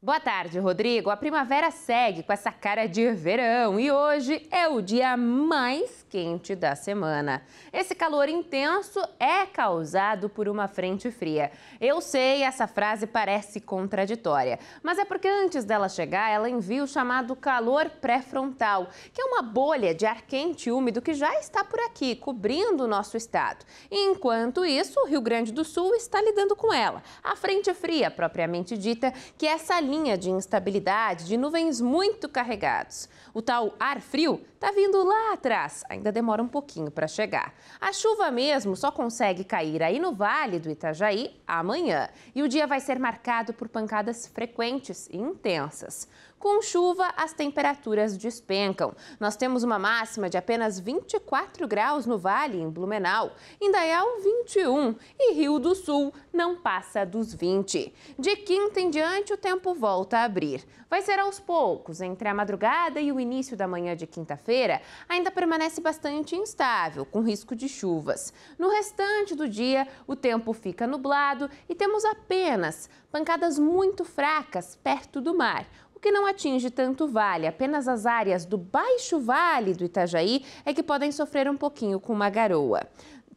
Boa tarde, Rodrigo. A primavera segue com essa cara de verão e hoje é o dia mais quente da semana. Esse calor intenso é causado por uma frente fria. Eu sei, essa frase parece contraditória, mas é porque antes dela chegar, ela envia o chamado calor pré-frontal, que é uma bolha de ar quente e úmido que já está por aqui, cobrindo o nosso estado. enquanto isso, o Rio Grande do Sul está lidando com ela. A frente fria, propriamente dita, que é essa linha de instabilidade de nuvens muito carregados. O tal ar frio está vindo lá atrás, ainda demora um pouquinho para chegar. A chuva mesmo só consegue cair aí no Vale do Itajaí amanhã. E o dia vai ser marcado por pancadas frequentes e intensas. Com chuva, as temperaturas despencam. Nós temos uma máxima de apenas 24 graus no Vale, em Blumenau, Indaial é 21 e Rio do Sul não passa dos 20. De quinta em diante, o tempo volta a abrir. Vai ser aos poucos, entre a madrugada e o início da manhã de quinta-feira, ainda permanece bastante instável, com risco de chuvas. No restante do dia, o tempo fica nublado e temos apenas pancadas muito fracas perto do mar o que não atinge tanto o vale. Apenas as áreas do Baixo Vale do Itajaí é que podem sofrer um pouquinho com uma garoa.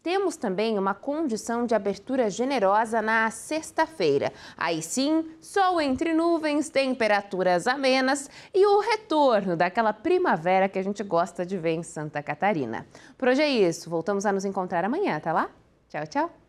Temos também uma condição de abertura generosa na sexta-feira. Aí sim, sol entre nuvens, temperaturas amenas e o retorno daquela primavera que a gente gosta de ver em Santa Catarina. Por hoje é isso. Voltamos a nos encontrar amanhã, tá lá? Tchau, tchau.